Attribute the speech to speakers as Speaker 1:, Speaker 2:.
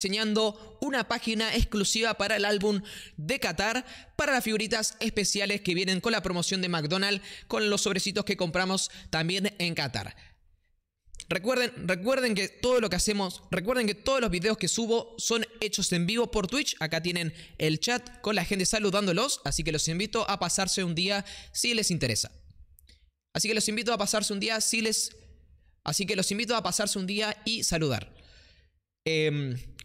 Speaker 1: enseñando una página exclusiva para el álbum de Qatar para las figuritas especiales que vienen con la promoción de McDonald's con los sobrecitos que compramos también en Qatar. Recuerden, recuerden que todo lo que hacemos, recuerden que todos los videos que subo son hechos en vivo por Twitch. Acá tienen el chat con la gente saludándolos, así que los invito a pasarse un día si les interesa. Así que los invito a pasarse un día si les así que los invito a pasarse un día y saludar. Em,